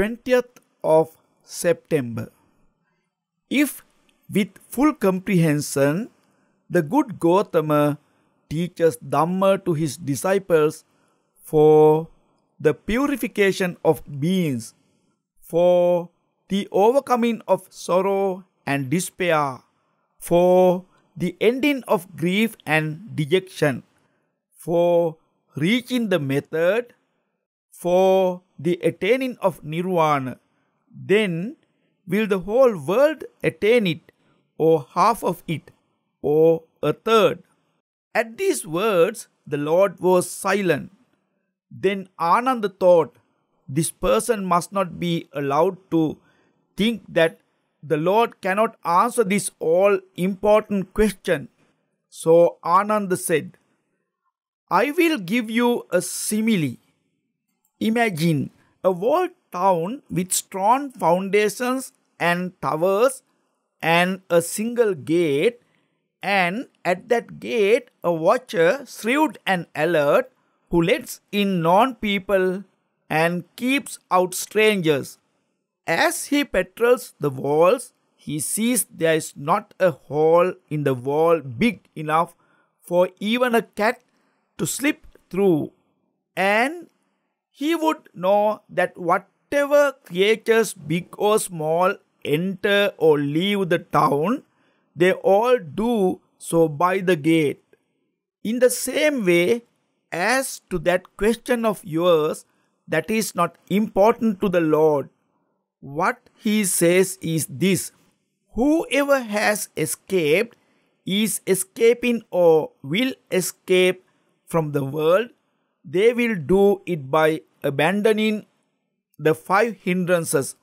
20th of September. If with full comprehension, the good Gautama teaches Dhamma to his disciples for the purification of beings, for the overcoming of sorrow and despair, for the ending of grief and dejection, for reaching the method for the attaining of nirvana, then will the whole world attain it, or half of it, or a third? At these words, the Lord was silent. Then Ananda thought, This person must not be allowed to think that the Lord cannot answer this all important question. So Ananda said, I will give you a simile. Imagine a walled town with strong foundations and towers and a single gate, and at that gate, a watcher, shrewd and alert, who lets in non people and keeps out strangers. As he patrols the walls, he sees there is not a hole in the wall big enough for even a cat to slip through, and he would know that whatever creatures, big or small, enter or leave the town, they all do so by the gate. In the same way, as to that question of yours, that is not important to the Lord. What he says is this Whoever has escaped is escaping or will escape from the world they will do it by abandoning the five hindrances,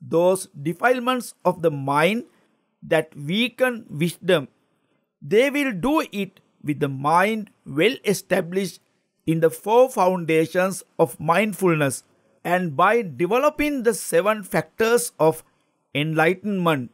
those defilements of the mind that weaken wisdom. They will do it with the mind well established in the four foundations of mindfulness and by developing the seven factors of enlightenment.